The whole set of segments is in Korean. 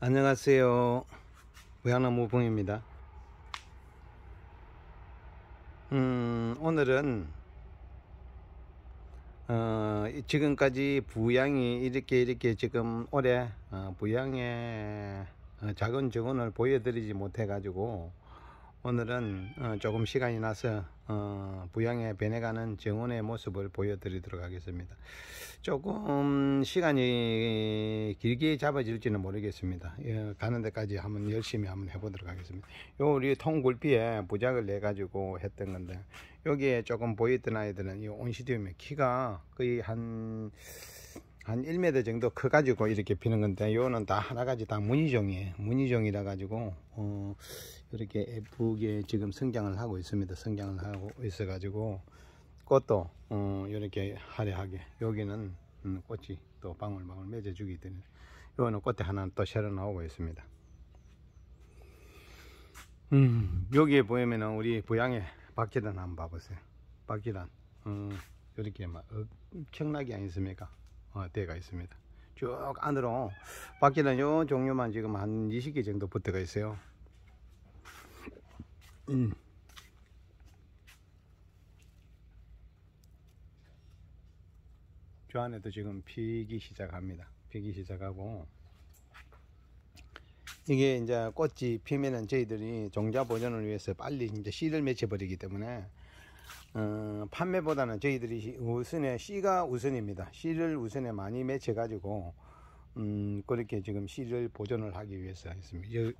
안녕하세요 외양나무 봉입니다 음, 오늘은 어, 지금까지 부양이 이렇게 이렇게 지금 올해 어, 부양의 어, 작은 증언을 보여드리지 못해 가지고 오늘은 어, 조금 시간이 나서 어, 부양에 변해가는 정원의 모습을 보여드리도록 하겠습니다. 조금 시간이 길게 잡아질지는 모르겠습니다. 예, 가는 데까지 한번 열심히 한번 해보도록 하겠습니다. 요 우리 통굴비에 부작을 내가지고 했던 건데 여기에 조금 보였던 아이들은 이 온시디움의 키가 거의 한한 1m 정도 커가지고 이렇게 피는 건데 요는 다 하나가지 다 무늬종이에요 무늬종이라 가지고 어 그렇게 예쁘게 지금 성장을 하고 있습니다. 성장을 하고 있어 가지고 꽃도 어, 이렇게 화려하게 여기는 음, 꽃이 또 방울방울 맺어주기 때문에 이거는 꽃에 하나 또 새로 나오고 있습니다. 음, 여기에 보이면은 우리 부양의 박기단 한번 봐보세요. 박기단 음, 어, 이렇게 막 엄청나게 안 있습니까? 어, 대가 있습니다. 쭉 안으로 박기단 요 종류만 지금 한 20개 정도 붙어가 있어요. 음. 저 안에도 지금 피기 시작합니다. 피기 시작하고 이게 이제 꽃이 피면은 저희들이 종자 보존을 위해서 빨리 이제 씨를 맺혀 버리기 때문에 어, 판매보다는 저희들이 우선에 씨가 우선입니다. 씨를 우선에 많이 맺혀 가지고 음, 그렇게 지금 씨를 보존을 하기 위해서 했습니다.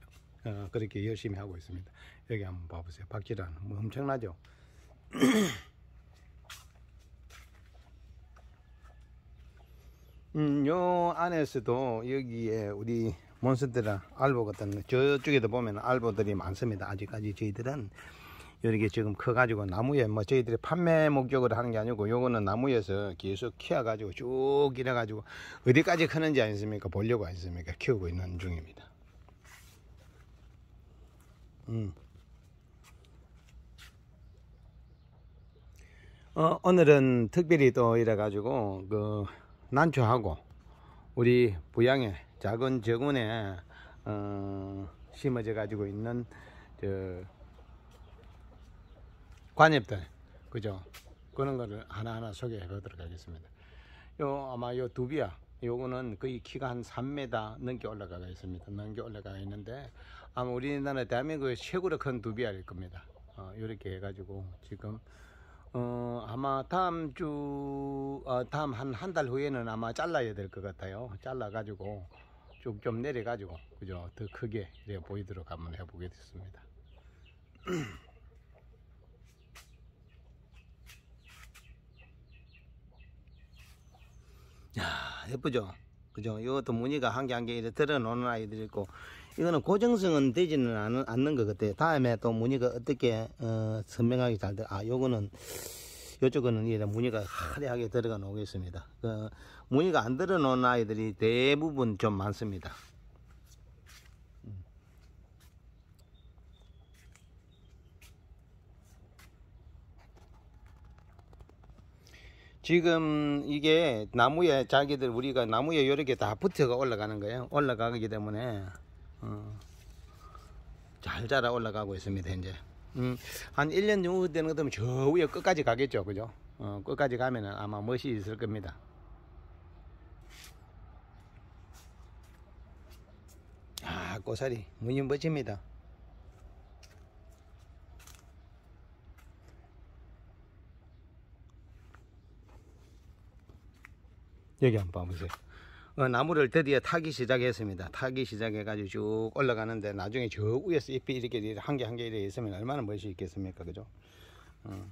어, 그렇게 열심히 하고 있습니다. 여기 한번 봐보세요. 박지란 뭐 엄청나죠? 음, 요 안에서도 여기에 우리 몬스터나 알보 같은 저쪽에도 보면 알보들이 많습니다. 아직까지 저희들은 이렇게 지금 커가지고 나무에 뭐 저희들이 판매 목적으로 하는 게 아니고 요거는 나무에서 계속 키워가지고 쭉 길어가지고 어디까지 크는지 아니습니까? 보려고 아니습니까? 키우고 있는 중입니다. 음. 어, 오늘은 특별히 또 이래가지고 그 난초하고 우리 부양의 작은 저군에 어, 심어져 가지고 있는 저 관엽들 그죠 그런 거를 하나하나 소개해 보도록 하겠습니다 요 아마 요 두비야 요거는 거의 키가 한 3m 넘게 올라가 있습니다 넘게 올라가 있는데 아마 우리나라 대한민국의 최고로 큰 두비알일 겁니다. 어, 이렇게 해가지고 지금 어, 아마 다음 주, 어, 다음 한 한 달 후에는 아마 잘라야 될 것 같아요. 잘라가지고 쭉 좀 내려가지고 그죠? 더 크게 이래 보이도록 한번 해보겠습니다. 야 예쁘죠? 그죠? 이것도 무늬가 한 개 한 개 이렇게 들어놓는 아이들 이 있고 이거는 고정성은 되지는 않은, 않는 것 같아요. 다음에 또 무늬가 어떻게 어, 선명하게 잘 들. 아, 요거는 요쪽은 이제 무늬가 화려하게 들어가 놓겠습니다. 그 무늬가 안 들어 놓은 아이들이 대부분 좀 많습니다. 지금 이게 나무에 자기들 우리가 나무에 이렇게 다 붙어가 올라가는 거예요. 올라가기 때문에 잘 자라 올라가고 있습니다 이제 음, 한 1년 정도 되는 것들은 저 위에 끝까지 가겠죠 그죠 어, 끝까지 가면은 아마 멋이 있을 겁니다 아 꼬사리 무늬 멋집니다 여기 한번 봐보세요 어, 나무를 드디어 타기 시작했습니다. 타기 시작해가지고 쭉 올라가는데 나중에 저 위에서 잎이 이렇게 한 개 한 개 이렇게 있으면 얼마나 멋 있겠습니까? 그죠? 어.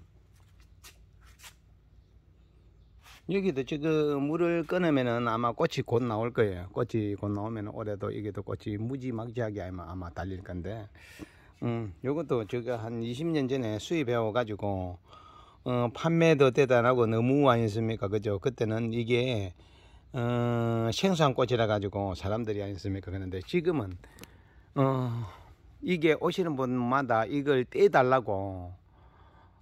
여기도 지금 물을 끊으면은 아마 꽃이 곧 나올 거예요. 꽃이 곧 나오면 올해도 여기도 꽃이 무지막지하게 아마, 아마 달릴 건데, 음, 요것도 제가 한 20년 전에 수입해와가지고, 어, 판매도 대단하고 너무 아니습니까? 그죠? 그때는 이게 어, 생수한꽃이라 가지고 사람들이 아니었습니까 그런데 지금은 어, 이게 오시는 분마다 이걸 떼달라고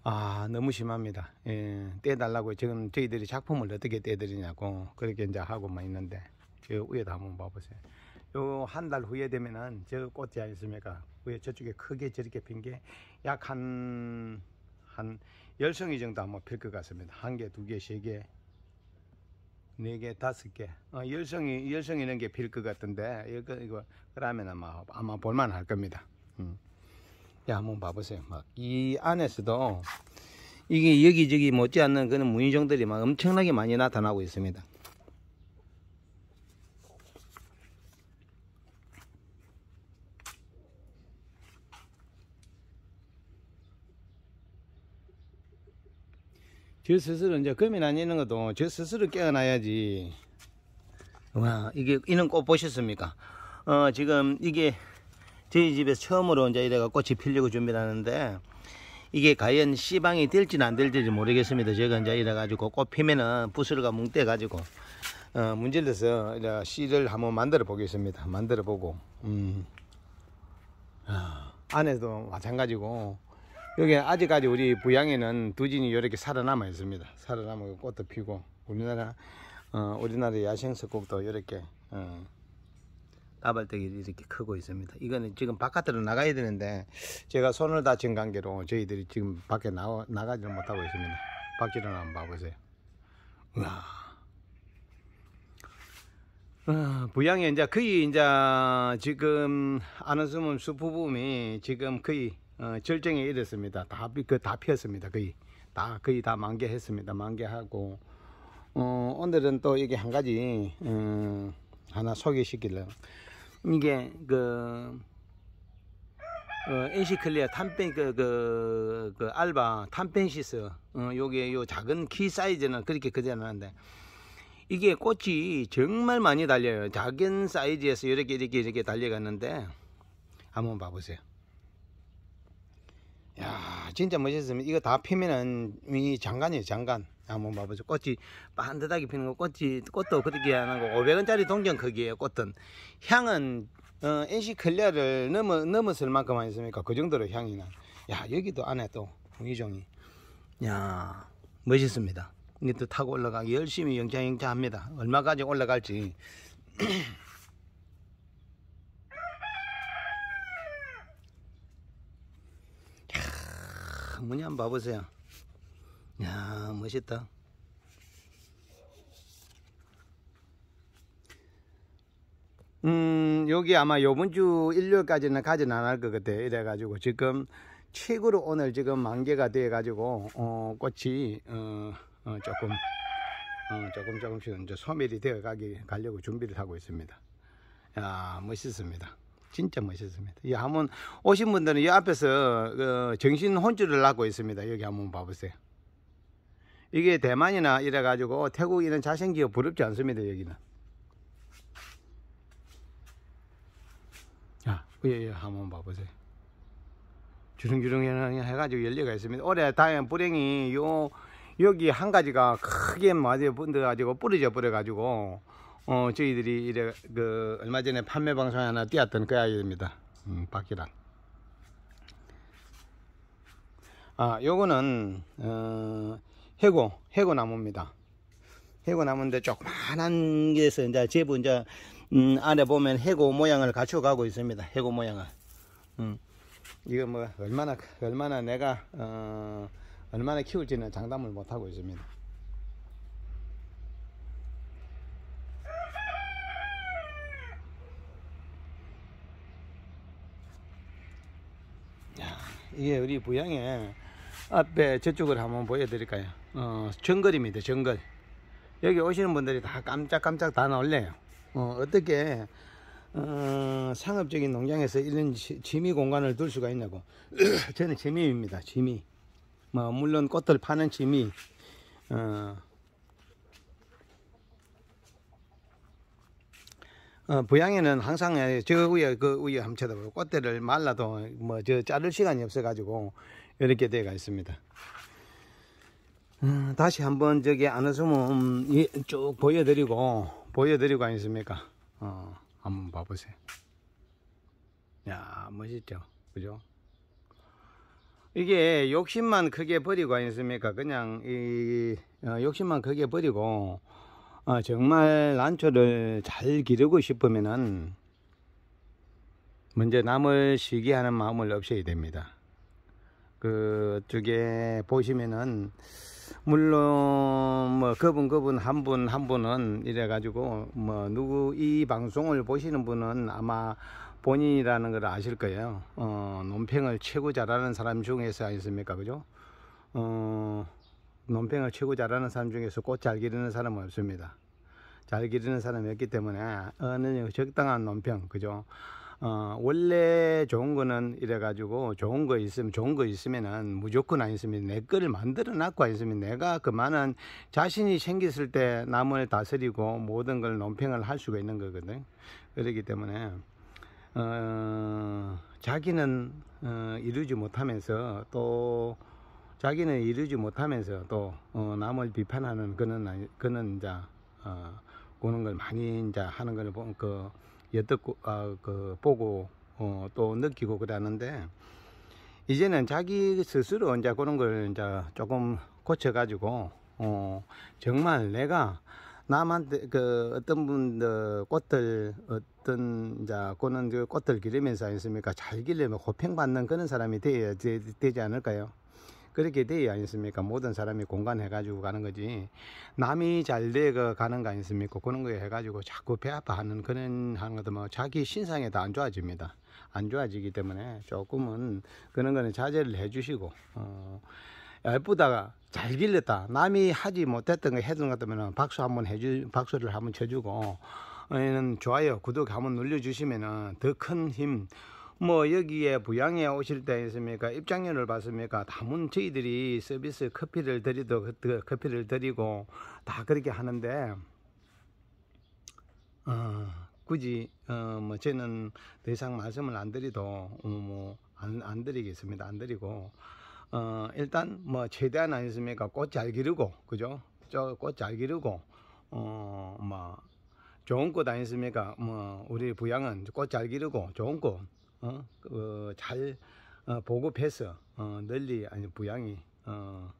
아 너무 심합니다 예, 떼달라고 지금 저희들이 작품을 어떻게 떼드리냐고 그렇게 이제 하고만 있는데 저위에다 한번 봐보세요 요 한 달 후에 되면은 저 꽃이 아니었습니까 위에 저쪽에 크게 저렇게 핀 게 약 한 한 열성이 정도 한번 필것 같습니다 한개두개 세개 네 개, 다섯 개. 어, 열성이, 열성이 있는 게 필 것 같은데, 이거, 이거, 그러면 아마, 아마 볼만 할 겁니다. 음. 야, 한번 봐보세요. 막, 이 안에서도, 이게 여기저기 못지않는 그런 무늬종들이 막 엄청나게 많이 나타나고 있습니다. 저 스스로 이제 금이 나뉘는 것도 저 스스로 깨어나야지. 와, 이게, 이런 꽃 보셨습니까? 어, 지금 이게 저희 집에서 처음으로 이제 이래가 꽃이 피려고 준비를 하는데, 이게 과연 씨방이 될지는 안 될지 모르겠습니다. 제가 이제 이래가지고 꽃 피면은 부스러가 뭉떼가지고, 어, 문질러서 이제 씨를 한번 만들어 보겠습니다. 만들어 보고, 음. 아, 안에도 마찬가지고, 여기 아직까지 우리 부양에는 두진이 이렇게 살아남아 있습니다. 살아남아 꽃도 피고 우리나라 어, 우리나라 야생석곡도 이렇게 어, 따발떡이 이렇게 크고 있습니다. 이거는 지금 바깥으로 나가야 되는데 제가 손을 다친 관계로 저희들이 지금 밖에 나와, 나가지를 못하고 있습니다. 밖으로 한번 봐보세요. 와. 어, 부양에 이제 거의 이제 지금 안은수문 수부붐이 지금 거의 어, 절정에 이르습니다 다, 그, 다 피었습니다. 거의. 다, 거의 다 만개했습니다. 만개하고, 어, 오늘은 또 이게 한 가지, 음, 하나 소개시키래고 이게, 그, 어, 엔시클리어 탄펜 그, 그, 그 알바 탄펜시스 어, 요게 요 작은 키 사이즈는 그렇게 크지는 않는데 이게 꽃이 정말 많이 달려요 작은 사이즈에서 이렇게 이렇게 이렇게 달려갔는데 한번 봐보세요 야 음. 진짜 멋있습니다 이거 다 피면은 이 장관이에요 장관 한번 봐보죠 꽃이 반듯하게 피는 거 꽃이 꽃도 그렇게 하는 거 500원짜리 동전 크기에요 꽃은 향은 어, NC 클레어를 넘어, 넘었을 만큼 아니습니까 그 정도로 향이 나. 야 여기도 안에 또 홍의종이 야 멋있습니다 이것도 타고 올라가기 열심히 영장영장 합니다 얼마까지 올라갈지 가만히 한번 봐보세요 이야 멋있다 음 여기 아마 요번 주 일요일까지는 가진 않을 것 같아 이래 가지고 지금 최고로 오늘 지금 만개가 돼 가지고 어, 꽃이 어, 어, 조금 어, 조금 조금씩 이제 소멸이 되어 가기 가려고 준비를 하고 있습니다 야 멋있습니다 진짜 멋있습니다. 이 한번 오신 분들은 이 앞에서 어, 정신 혼쭐을 낳고 있습니다. 여기 한번 봐보세요. 이게 대만이나 이래가지고 태국이은 자생기업 부럽지 않습니다. 여기는. 아, 예, 예, 한번 봐보세요. 주렁주렁 해가지고 열려가 있습니다. 올해 다행 불행이 요, 여기 한 가지가 크게 맞아 번들어가지고 부러져 버려가지고 어, 저희들이 이래 그 얼마 전에 판매 방송에 하나 띄었던 그 아이입니다. 음, 박기란. 아, 요거는 어, 해고, 해고 나무입니다. 해고 나무인데 조그만한 게서 이제 제부 이제 음, 안에 보면 해고 모양을 갖춰가고 있습니다. 해고 모양을. 음, 이거 뭐 얼마나 얼마나 내가 어, 얼마나 키울지는 장담을 못 하고 있습니다. 이 예, 우리 부양에 앞에 저쪽을 한번 보여드릴까요? 어, 정글입니다. 정글. 여기 오시는 분들이 다 깜짝깜짝 다 놀래요. 어, 어떻게 어, 상업적인 농장에서 이런 지미 공간을 둘 수가 있냐고. 저는 지미입니다. 지미. 뭐 물론 꽃들 파는 지미. 어, 어, 부양에는 항상 저 위에 그 위에 함 쳐다보고 꽃대를 말라도 뭐 저 자를 시간이 없어가지고 이렇게 되어가 있습니다. 음, 다시 한번 저기 안으면 예, 음, 쭉 보여드리고 보여드리고 아니습니까? 어, 한번 봐보세요. 야 멋있죠, 그죠? 이게 욕심만 크게 버리고 아니습니까? 그냥 이 어, 욕심만 크게 버리고 아, 정말 난초를 잘 기르고 싶으면은 먼저 남을 시기하는 마음을 없애야 됩니다. 그쪽에 보시면은 물론 뭐 그분 그분 한 분 한 분은 이래 가지고 뭐 누구 이 방송을 보시는 분은 아마 본인이라는 걸 아실 거예요. 어, 논평을 최고 잘하는 사람 중에서 아니습니까? 그죠? 어, 논팽을 최고 잘하는 사람 중에서 꽃 잘 기르는 사람은 없습니다. 잘 기르는 사람이 없기 때문에 어느 적당한 논평 그죠 어, 원래 좋은 거는 이래 가지고 좋은 거 있으면 좋은 거 있으면은 무조건 안 있으면 내 거를 만들어 놨고 안 있으면 내가 그만한 자신이 생겼을 때 남을 다스리고 모든 걸 논평을 할 수가 있는 거거든 그렇기 때문에 어, 자기는 어, 이루지 못하면서 또 자기는 이루지 못하면서 또 어, 남을 비판하는 그런 그는 자 어, 보는 걸 많이 이제 하는 걸보그여듣고 어, 아, 그 보고 어, 또 느끼고 그러는데 이제는 자기 스스로 이제 그런 걸 이제 조금 고쳐 가지고 어, 정말 내가 남한테 그 어떤 분들 꽃들 어떤 자 그는 꽃들 기르면서 아니습니까 잘 기르면 호평받는 그런 사람이 되어야 되지 않을까요? 그렇게 돼야 아니습니까? 모든 사람이 공간해가지고 가는 거지. 남이 잘돼 가는 거 아니습니까? 그런 거 해가지고 자꾸 배 아파하는 그런 하는 것도 뭐 자기 신상에 다 안 좋아집니다. 안 좋아지기 때문에 조금은 그런 거는 자제를 해주시고, 어, 예쁘다가 잘 길렀다. 남이 하지 못했던 거 해준 것 같으면 박수 한번 해주, 박수를 한번 쳐주고, 아니 어, 좋아요, 구독 한번 눌러주시면은 더 큰 힘, 뭐 여기에 부양에 오실 때 있습니까 입장료를 받습니까 다문 저희들이 서비스 커피를 드리도 그 커피를 드리고 다 그렇게 하는데 어, 굳이 어, 뭐 저는 더 이상 말씀을 안 드리도 어, 뭐안 안 드리겠습니다 안 드리고 어, 일단 뭐 최대한 아니습니까 꽃 잘 기르고 그죠 저꽃잘 기르고 어뭐 좋은 꽃 아니습니까 뭐 우리 부양은 꽃 잘 기르고 좋은 꽃 어, 그, 어잘 어, 보급해서 어, 널리 아니 부양이 어,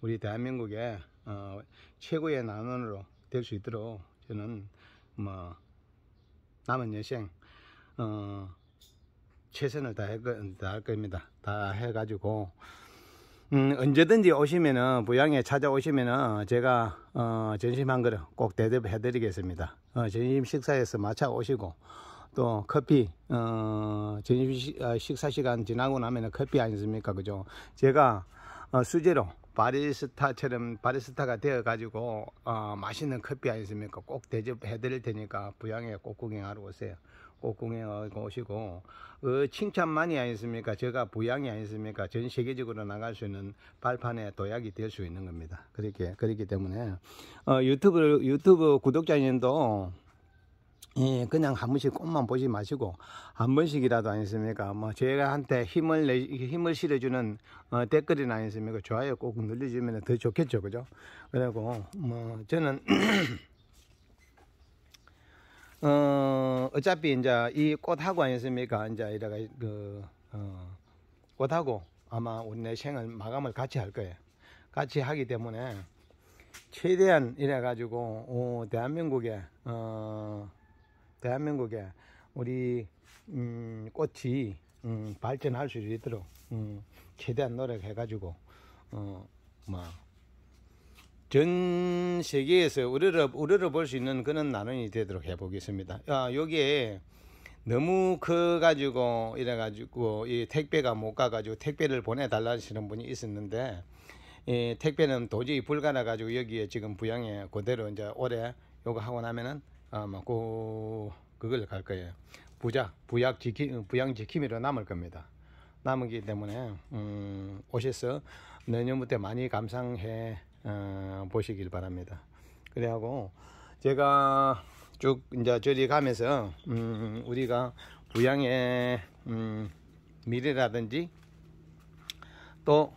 우리 대한민국의 어, 최고의 난원으로 될 수 있도록 저는 뭐 남은 여생 어, 최선을 다할 다할 겁니다. 다 해가지고 음, 언제든지 오시면은 부양에 찾아오시면은 제가 어, 전심 한 그릇 꼭 대접해드리겠습니다. 어, 전심 식사에서 마차 오시고 또 커피 어 저녁 아, 식사 시간 지나고 나면은 커피 아니습니까 그죠 제가 어, 수제로 바리스타처럼 바리스타가 되어 가지고 어, 맛있는 커피 아니습니까 꼭 대접해 드릴 테니까 부양에 꼭 구경하러 오세요 꼭 구경하고 오시고 어, 칭찬만이 아니습니까 제가 부양이 아니습니까 전 세계적으로 나갈 수 있는 발판에 도약이 될 수 있는 겁니다 그렇게 그렇기 때문에 어, 유튜브 유튜브 구독자님도 예, 그냥 한 번씩 꽃만 보지 마시고 한 번씩이라도 아니습니까? 뭐 저희가한테 힘을 내 힘을 실어주는 어, 댓글이나 아니습니까? 좋아요 꼭 눌러주면 더 좋겠죠, 그죠? 그리고 뭐 저는 어 어차피 이제 이 꽃하고 아니습니까? 이제 이래가 그어 꽃하고 아마 우리 내 생을 마감을 같이 할 거예요. 같이 하기 때문에 최대한 이래 가지고 대한민국에 어 대한민국에 우리 음, 꽃이 음, 발전할 수 있도록 음, 최대한 노력해가지고 어, 막전 뭐, 세계에서 우리를 우리를 볼 수 있는 그런 나눔이 되도록 해보겠습니다. 아, 여기에 너무 커가지고 이래가지고 이 택배가 못 가가지고 택배를 보내달라시는 분이 있었는데 이 택배는 도저히 불가능해가지고 여기에 지금 부양에 그대로 이제 올해 요거 하고 나면은 아마 고 그걸 갈 거예요. 부자 부약 지킴 부양 지킴이로 남을 겁니다. 남은기 때문에 음, 오셔서 내년부터 많이 감상해 어, 보시길 바랍니다. 그래하고 제가 쭉 이제 저리 가면서 음, 우리가 부양의 음, 미래라든지 또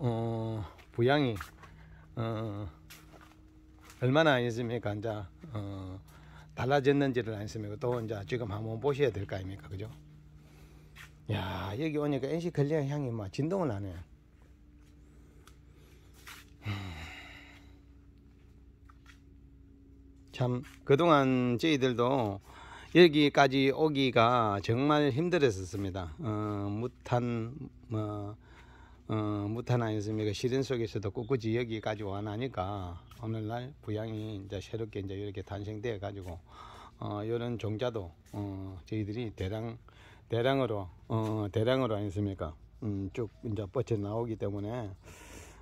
어, 부양이 어, 얼마나 있습니까? 이제 어, 달라졌는지를 안쓰면고 또 이제 지금 한번 보셔야 될거 아닙니까? 그죠? 야, 여기 오니까 NC 클리어 향이 막 진동을 하네. 참, 그동안 저희들도 여기까지 오기가 정말 힘들었었습니다. 어, 무탄, 뭐, 어, 무탄 아니었습니까? 시련 속에서도 꿋꿋이 여기까지 와나니까 오늘날 부양이 이제 새롭게 이제 이렇게 탄생되어 가지고 어 이런 종자도 어 저희들이 대량 대량으로 어 대량으로 아니습니까? 었음쭉 이제 뻗쳐 나오기 때문에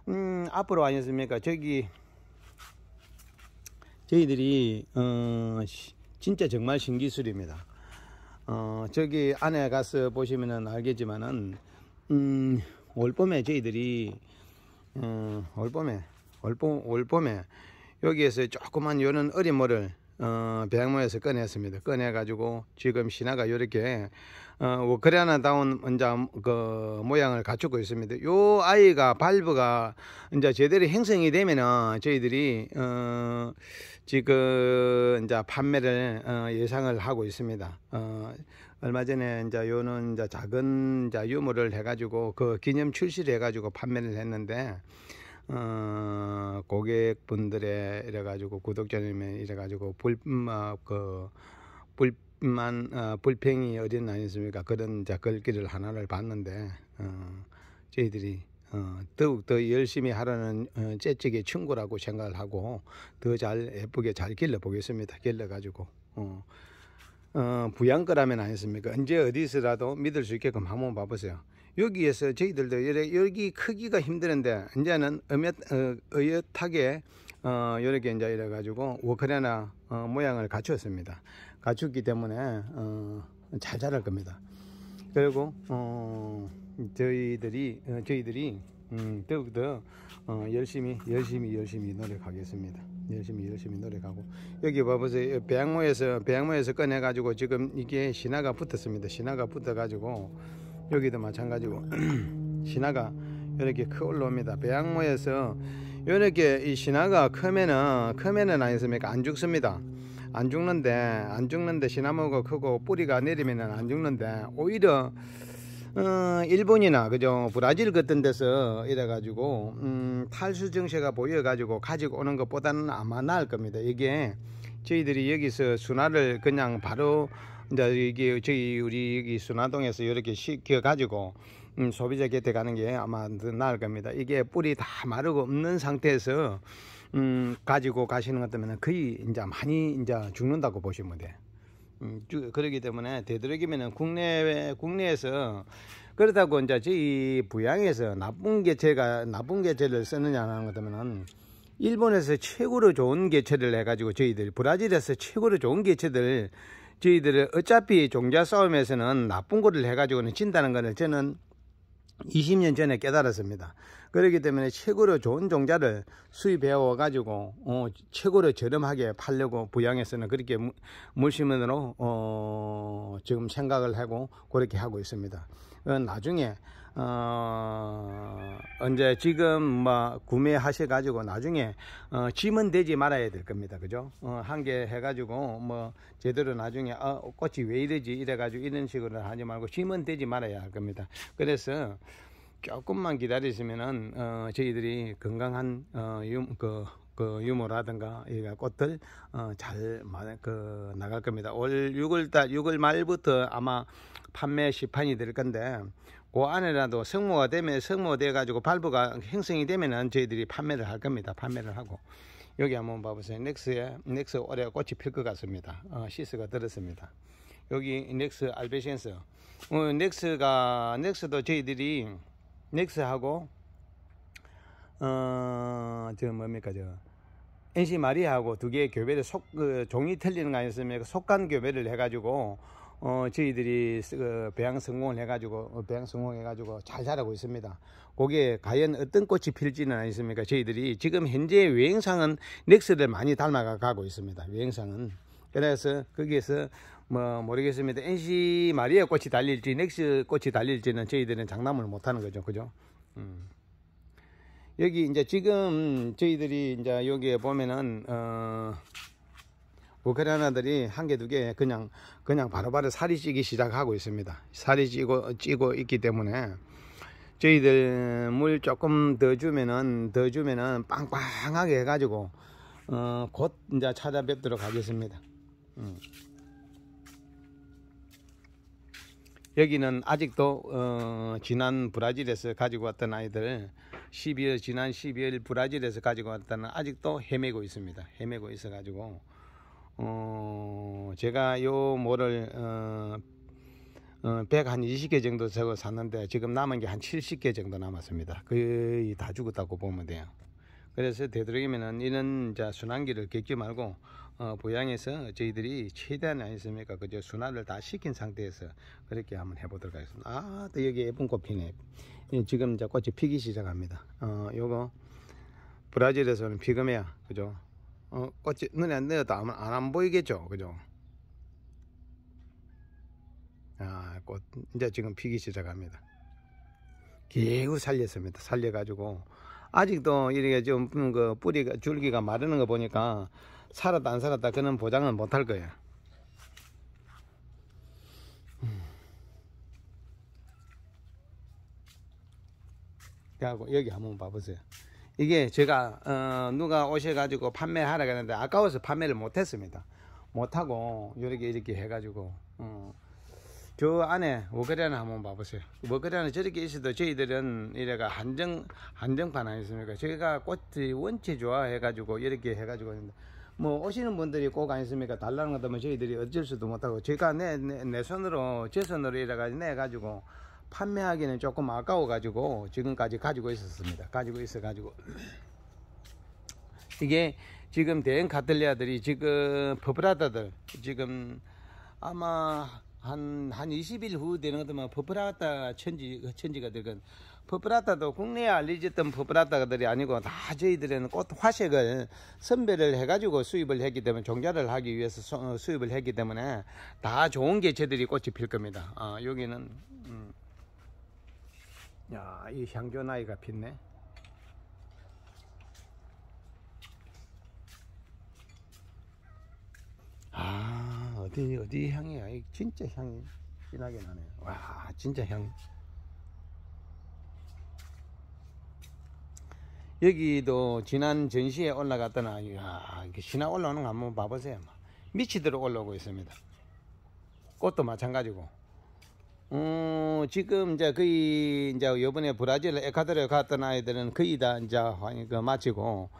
음 앞으로 아니습니까? 었 저기 저희들이 어 진짜 정말 신기술입니다. 어 저기 안에 가서 보시면은 알겠지만은 음올 봄에 저희들이 음, 올 봄에 어, 올봄, 올봄에 여기에서 조그만 요런 어린 모를 어, 배양모에서 꺼냈습니다. 꺼내가지고 지금 신화가 요렇게 어, 워크리아나다운 뭐 이제 그 모양을 갖추고 있습니다. 요 아이가 발브가 이제 제대로 행성이 되면은 저희들이 어, 지금 이제 판매를 어, 예상을 하고 있습니다. 어, 얼마 전에 이제 요는 이제 작은 자 유물을 해가지고 그 기념 출시를 해가지고 판매를 했는데 어, 고객분들의 이래 가지고 구독자님의 이래 가지고 불그 음, 어, 불만 어, 불평이 어디 아니었습니까? 그런 자 글귀를 하나를 봤는데 어, 저희들이 어, 더욱 더 열심히 하라는 어, 재직의 충고라고 생각을 하고 더 잘 예쁘게 잘 길러 보겠습니다. 길러 가지고 어, 어, 부양 거라면 아니었습니까? 언제 어디서라도 믿을 수 있게끔 한번 봐보세요. 여기에서 저희들도 여기 크기가 힘드는데 이제는 어엿, 하게 어, 이렇게 어, 이제 이래가지고 워크레나 어, 모양을 갖추었습니다. 갖추기 때문에 어, 잘 자랄 겁니다. 그리고 어, 저희들이 어, 저희들이 음, 더욱더 어, 열심히 열심히 열심히 노력하겠습니다. 열심히 열심히 노력하고 여기 봐보세요 백모에서 백모에서 꺼내 가지고 지금 이게 신화가 붙었습니다. 신화가 붙어 가지고 여기도 마찬가지고 신화가 이렇게 크 올라옵니다. 배양모에서 이렇게 이 신화가 크면은 크면은 아니습니까? 안 죽습니다. 안 죽는데 안 죽는데 시나무가 크고 뿌리가 내리면은 안 죽는데 오히려 어, 일본이나 그죠 브라질 같은 데서 이래가지고 음, 탈수 증세가 보여가지고 가지고 오는 것보다는 아마 나을 겁니다. 이게 저희들이 여기서 순화를 그냥 바로 이제 이게 저희 우리 여기 순화동에서 이렇게 시켜 가지고 음, 소비자 곁에 가는 게 아마 더 나을 겁니다. 이게 뿌리 다 마르고 없는 상태에서 음, 가지고 가시는 것 때문에 거의 이제 많이 이제 죽는다고 보시면 돼. 음, 주, 그러기 때문에 되도록이면 국내 국내에서 그렇다고 이제 저희 부양에서 나쁜 개체가 나쁜 개체를 쓰느냐는 것 때문에는 일본에서 최고로 좋은 개체를 해가지고 저희들 브라질에서 최고로 좋은 개체들 저희들은 어차피 종자 싸움에서는 나쁜 거를 해가지고는 진다는 것을 저는 20년 전에 깨달았습니다. 그렇기 때문에 최고로 좋은 종자를 수입해와 가지고 어, 최고로 저렴하게 팔려고 부양해서는 그렇게 물심으로 어, 지금 생각을 하고 그렇게 하고 있습니다. 어, 나중에 어, 이제 지금 뭐 구매하셔 가지고 나중에 어, 짐은 되지 말아야 될 겁니다 그죠 어, 한 개 해가지고 뭐 제대로 나중에 어, 꽃이 왜 이러지 이래 가지고 이런 식으로 하지 말고 짐은 되지 말아야 할 겁니다 그래서 조금만 기다리시면은 어, 저희들이 건강한 어, 유, 그, 그 유모라든가 이가 꽃들 어, 잘그 나갈 겁니다. 올 6월달 6월 말부터 아마 판매 시판이 될 건데 그 안에라도 성모가 되면 성모 가 돼가지고 발부가 형성이 되면은 저희들이 판매를 할 겁니다. 판매를 하고 여기 한번 봐보세요. 넥스에 넥스 올해 꽃이 필 것 같습니다. 어, 시스가 들었습니다. 여기 넥스 알베시엔스 어, 넥스가 넥스도 저희들이 넥스하고 어저 뭡니까 저 NC 마리아하고 두 개의 교배를 속, 그 종이 틀리는 거 아니었습니까? 속간 교배를 해가지고 어, 저희들이 그 배양 성공을 해가지고 어, 배양 성공해가지고 잘 자라고 있습니다. 거기에 과연 어떤 꽃이 필지는 아니십니까 저희들이 지금 현재 외행상은 넥스를 많이 닮아가고 있습니다. 외행상은 그래서 거기에서 뭐 모르겠습니다. NC 마리아 꽃이 달릴지 넥스 꽃이 달릴지는 저희들은 장담을 못하는 거죠, 그죠? 음. 여기 이제 지금 저희들이 이제 여기에 보면은 어. 우크라이나들이 그 한 개, 두 개 그냥, 그냥 바로바로 살이 찌기 시작하고 있습니다. 살이 찌고, 찌고 있기 때문에 저희들 물 조금 더 주면은, 더 주면은 빵빵하게 해가지고, 어, 곧 이제 찾아뵙도록 하겠습니다. 음. 여기는 아직도 어, 지난 브라질에서 가지고 왔던 아이들 12월 지난 12월 브라질에서 가지고 왔다는 아직도 헤매고 있습니다. 헤매고 있어 가지고 어, 제가 요 모를 어, 어, 1 20개 정도 저거 샀는데 지금 남은 게 한 70개 정도 남았습니다. 거의 다 죽었다고 보면 돼요. 그래서 되도록이면은 이런 자 순환기를 겪지 말고 어, 보양해서 저희들이 최대한 아니습니까? 그저 순환을 다 시킨 상태에서 그렇게 한번 해보도록 하겠습니다. 아, 또 여기 예쁜 꽃 피네. 예, 지금 자 꽃이 피기 시작합니다. 어, 요거 브라질에서는 피그메야 그죠? 어, 꽃이 눈에 안내었다 하면 안, 안 보이겠죠 그죠 아꽃 이제 지금 피기 시작합니다 개우 살렸습니다 살려 가지고 아직도 이렇게 지금 그 뿌리가 줄기가 마르는 거 보니까 살았다 안 살았다 그런 보장은 못할 거예요 음. 그래고 여기 한번 봐보세요 이게 제가 어, 누가 오셔가지고 판매하라 그랬는데 아까워서 판매를 못했습니다. 못하고 이렇게 이렇게 해가지고 어, 저 안에 워크레나 한번 봐보세요. 워크레나 저렇게 있어도 저희들은 이래가 한정 한정판 아니습니까? 저희가 꽃이 원체 좋아해가지고 이렇게 해가지고 있는데 뭐 오시는 분들이 꼭 아니습니까? 달라는 거다면 저희들이 어쩔 수도 못하고 제가 내 내 손으로 제 손으로 이래가지고 내가지고 판매하기는 조금 아까워 가지고 지금까지 가지고 있었습니다 가지고 있어 가지고 이게 지금 대형 카틀리아들이 지금 퍼브라다들 지금 아마 한, 한 20일 후 되는 것들만 뭐 퍼프라다 천지, 천지가 되건, 퍼프라다도 국내에 알려졌던 퍼프라다들이 아니고 다 저희들은 꽃 화색을 선별을 해가지고 수입을 했기 때문에 종자를 하기 위해서 수입을 했기 때문에 다 좋은 개체들이 꽃이 필 겁니다. 아, 여기는, 음, 야, 이 향교나이가 핀네. 아, 어디, 어디 향이야. 이 진짜 향이 진하게 나네. 와, 진짜 향. 여기도 지난 전시에 올라갔던 아이야, 신화 올라오는 거 한번 봐보세요. 미치도록 올라오고 있습니다. 꽃도 마찬가지고. 어, 지금 이제 거의 이제 요번에 브라질 에콰도르에 갔던 아이들은 거의 다 이제 그 마치고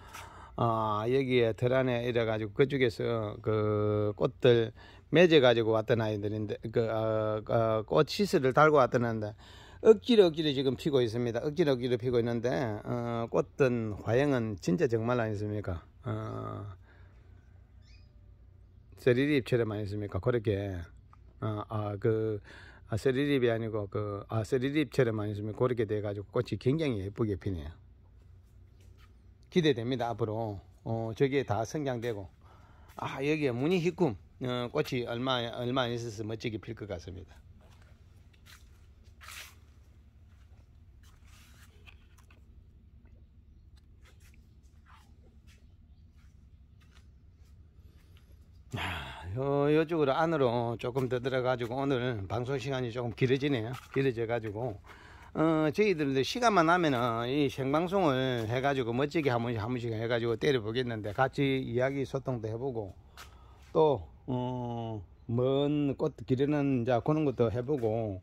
아, 여기에 들안에 이래 가지고 그쪽에서 그 꽃들 맺어 가지고 왔던 아이들인데 그 어, 어, 꽃시스를 달고 왔던 아이인데 억지로 억지로 지금 피고 있습니다. 억지로 억지로 피고 있는데 어, 꽃은 화영은 진짜 정말 아니습니까? 어, 저리리 입체럼 많이 씁니까 그렇게 어, 아, 그 아, 쓰리립이 아니고 그 아, 쓰리립처럼 만있으면 그렇게 돼가지고 꽃이 굉장히 예쁘게 피네요. 기대됩니다 앞으로 어, 저기에 다 성장되고 아 여기에 무늬 희꿈 어, 꽃이 얼마 얼마 안 있어서 멋지게 필 것 같습니다. 어, 이쪽으로 안으로 조금 더 들어가지고 오늘 방송 시간이 조금 길어지네요. 길어져가지고 어, 저희들 도 시간만 나면은 이 생방송을 해가지고 멋지게 한 번씩 한 번씩 해가지고 때려보겠는데 같이 이야기 소통도 해보고 또, 어, 먼꽃 기르는 자 그런 것도 해보고,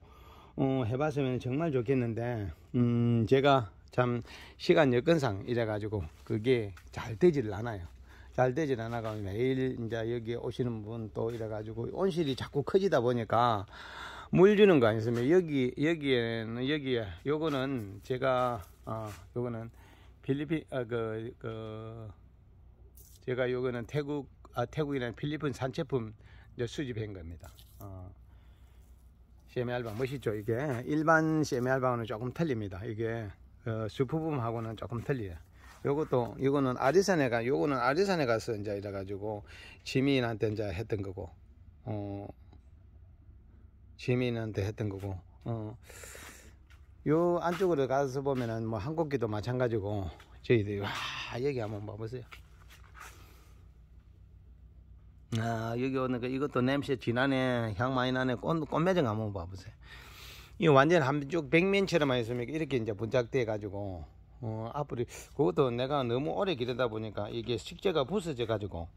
어, 해봤으면 정말 좋겠는데, 음, 제가 참 시간 여건상 이래가지고 그게 잘 되질 않아요. 잘 되질 않아가 매일 이제 여기 오시는 분 또 이래가지고 온실이 자꾸 커지다 보니까 물 주는 거 아니었으면 여기 여기에는 여기에 요거는 제가 아 요거는 필리핀 아그그 어, 그 제가 요거는 태국 아 태국이나 필리핀 산채품 이제 수집한 겁니다. 어. 세미 알방 멋있죠 이게 일반 세미 알방은 조금 틀립니다 이게 어, 수프붐하고는 조금 틀려요 요것도 이거는 아리산에 가 요거는 아리산에 가서 이제 이래 가지고 지민한테 이제 했던 거고 어 지민한테 했던 거고 어요 안쪽으로 가서 보면은 뭐 한국기도 마찬가지고 저희들이 와 여기 한번 봐보세요 아 여기 오는 거 이것도 냄새 진하네 향 많이 나네 꽃, 꽃매장 한번 봐보세요 이 완전 한쪽 백면처럼 했으면 이렇게 이제 분작돼 가지고 어, 앞으로 그것도 내가 너무 오래 기르다 보니까 이게 식재가 부서져 가지고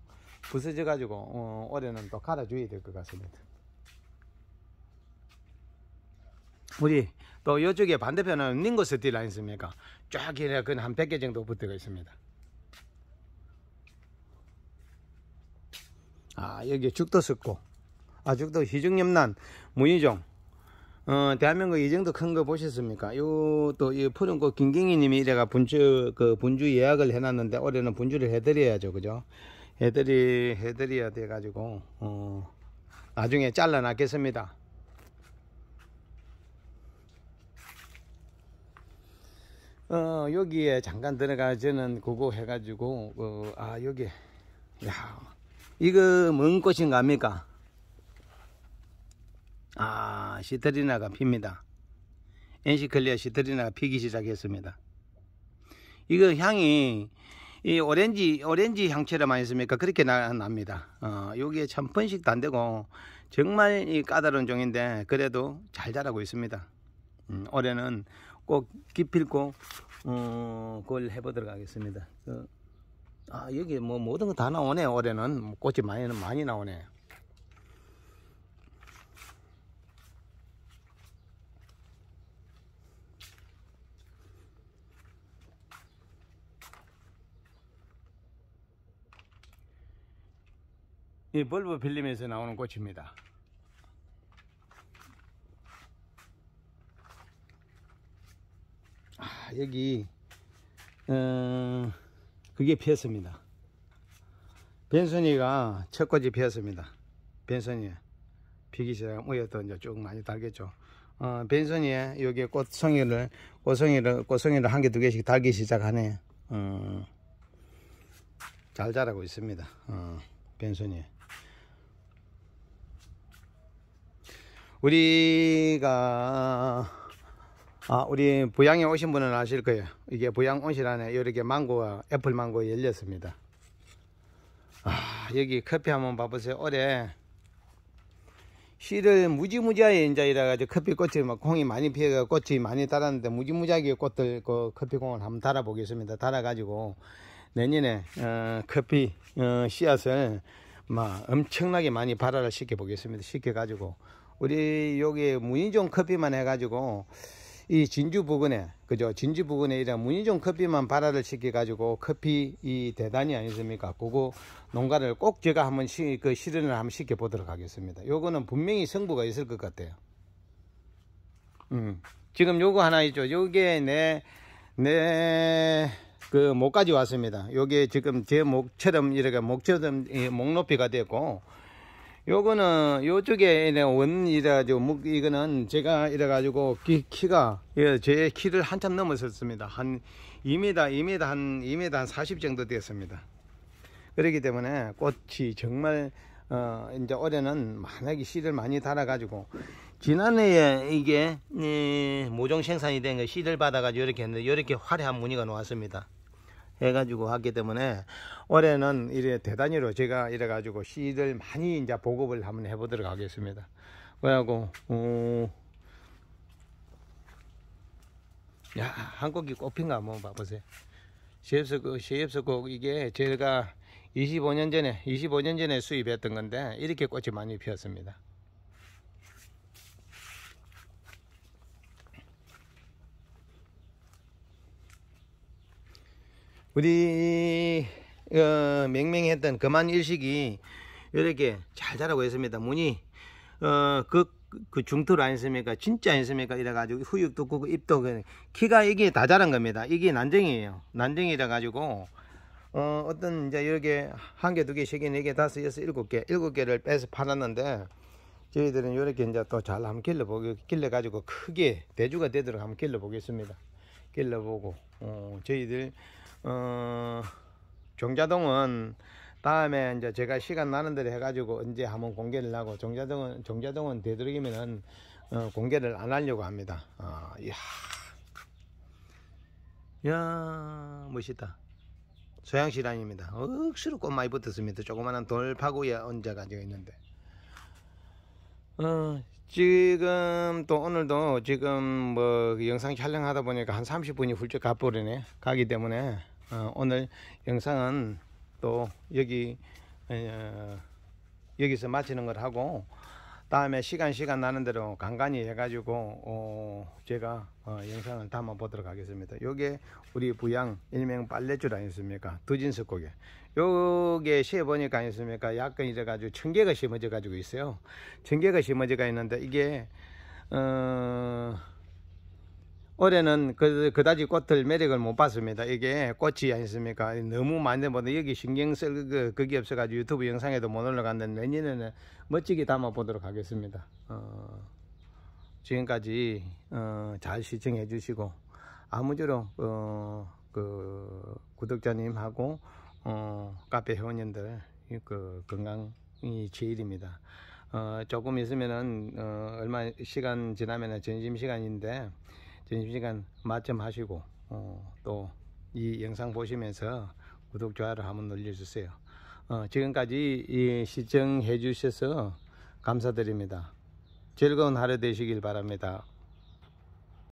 부서져 가지고 어, 올해는 또 갈아줘야 될 것 같습니다. 우리 또 이쪽에 반대편은 닝거스 딜 아니습니까? 쫙 이래 그한 100개 정도 붙어 있습니다. 아 여기 죽도 썼고 아 죽도 희중염난 무의종 어, 대한민국 이 정도 큰 거 보셨습니까? 요, 또, 이 푸른 꽃 김경희 님이 이래가 분주, 그, 분주 예약을 해놨는데 올해는 분주를 해드려야죠. 그죠? 해드리, 해드려야 돼가지고, 어, 나중에 잘라놨겠습니다. 어, 여기에 잠깐 들어가지는 그거 해가지고, 어, 아, 여기, 야, 이거 뭔 꽃인가 합니까? 아 시트리나가 핍니다 엔시클리아 시트리나가 피기 시작했습니다 이거 향이 이 오렌지 오렌지 향채를 많이 있습니까 그렇게 나, 납니다 어, 여기에 참 번식도 안되고 정말 이 까다로운 종인데 그래도 잘 자라고 있습니다 음, 올해는 꼭 기필코 어, 그걸 해보도록 하겠습니다 그, 아 여기 뭐 모든 거 다 나오네 올해는 꽃이 많이 많이 나오네 이벌브 필름에서 나오는 꽃입니다. 아, 여기 어, 그게 피었습니다. 벤순이가 첫 꽃이 피었습니다. 벤순이 피기 시작하면 도 이제 쭉 많이 달겠죠. 어, 벤소니에 여기 꽃송이를 꽃송이를 꽃송이를 한 개 두 개씩 달기 시작하네. 어, 잘 자라고 있습니다. 어, 벤니에 우리가 아, 우리 보양에 오신 분은 아실 거예요. 이게 보양 온실 안에 이렇게 망고가 애플 망고 열렸습니다. 아, 여기 커피 한번 봐보세요. 올해 씨를 무지무지하게 이제 이래가지고 커피꽃이 막 콩이 많이 피어가 꽃이 많이 달았는데 무지무지하게 꽃들 그 커피콩을 한번 달아보겠습니다. 달아가지고 내년에 어, 커피 어, 씨앗을 막 엄청나게 많이 발화를 시켜 보겠습니다. 시켜 가지고 우리 여기 문희종 커피만 해가지고 이 진주 부근에 그죠 진주 부근에 이런 문희종 커피만 발화를 시켜 가지고 커피 이 대단이 아니십니까 그거 농가를 꼭 제가 한번 시, 그 실현을 한번 시켜 보도록 하겠습니다 요거는 분명히 성부가 있을 것 같아요 음 지금 요거 하나 있죠 요게 내 내 그 목까지 왔습니다 요게 지금 제 목처럼 이렇게 목처럼 목 높이가 되고 요거는 요쪽에 원 이래가지고 이거는 제가 이래가지고 키, 키가 예, 제 키를 한참 넘었었습니다 한 2m 2m 한 2m 한 40 정도 되었습니다 그렇기 때문에 꽃이 정말 어, 이제 올해는 만약에 씨를 많이 달아가지고 지난해에 이게 모종 생산이 된거 그 씨를 받아가지고 이렇게 했는데 이렇게 화려한 무늬가 나왔습니다 해가지고 하기 때문에 올해는 이래 대단위로 제가 이래가지고 시들 많이 이제 보급을 한번 해보도록 하겠습니다. 그래고 어, 야, 한국이 꽃핀가 한번 봐보세요. 시엽석곡, 시엽석곡 이게 제가 25년 전에, 25년 전에 수입했던 건데 이렇게 꽃이 많이 피었습니다. 우리 어, 맹맹했던 그만 일식이 이렇게 잘 자라고 했습니다. 문이 어, 그, 그 중토로 아니습니까? 진짜 아니습니까? 이래가지고 후육도 크고 입도 크 그 키가 이게 다 자란 겁니다. 이게 난쟁이에요. 난쟁이라가지고 어, 어떤 이제 이렇게 한 개, 두 개 세 개, 네 개, 다섯, 여섯, 일곱 개, 일곱 개를 빼서 팔았는데 저희들은 이렇게 이제 또 잘 한번 길러보기, 길러가지고 크게 대주가 되도록 한번 길러보겠습니다. 길러보고 어, 저희들 어, 종자동은 다음에 이제 제가 시간 나는 대로 해가지고 언제 한번 공개를 하고 종자동은 종자동은 되도록이면은 어, 공개를 안 하려고 합니다. 어, 이야, 이야 멋있다. 소양시랑입니다. 억수로 꽃 많이 붙었습니다. 조그마한 돌파구에 얹어가지고 있는데. 어, 지금 또 오늘도 지금 뭐 그 영상 촬영하다 보니까 한 30분이 훌쩍 가버리네 가기 때문에 어, 오늘 영상은 또 여기 어, 여기서 마치는 걸 하고 다음에 시간 시간 나는 대로 간간히 해가지고 어 제가 어 영상을 담아 보도록 하겠습니다. 요게 우리 부양 일명 빨래줄 아니습니까? 두진석 고개. 요게 시에 보니까 아니습니까? 약간 이래가지고 천 개가 심어져 가지고 있어요. 천 개가 심어져가 있는데 이게 어. 올해는 그, 그다지 꽃들 매력을 못 봤습니다. 이게 꽃이 아니습니까? 너무 많이 보다 뭐 여기 신경 쓸 그, 그게 없어가지고 유튜브 영상에도 못 올라갔는데 내년에는 멋지게 담아보도록 하겠습니다. 어, 지금까지 어, 잘 시청해 주시고 아무쪼록 어, 그 구독자님하고 어, 카페 회원님들 그 건강이 제일입니다. 어, 조금 있으면은 어, 얼마 시간 지나면은 점심 시간인데 점심시간 맛점 하시고 어, 또 이 영상 보시면서 구독 좋아요를 한번 눌러주세요 어, 지금까지 시청해 주셔서 감사드립니다 즐거운 하루 되시길 바랍니다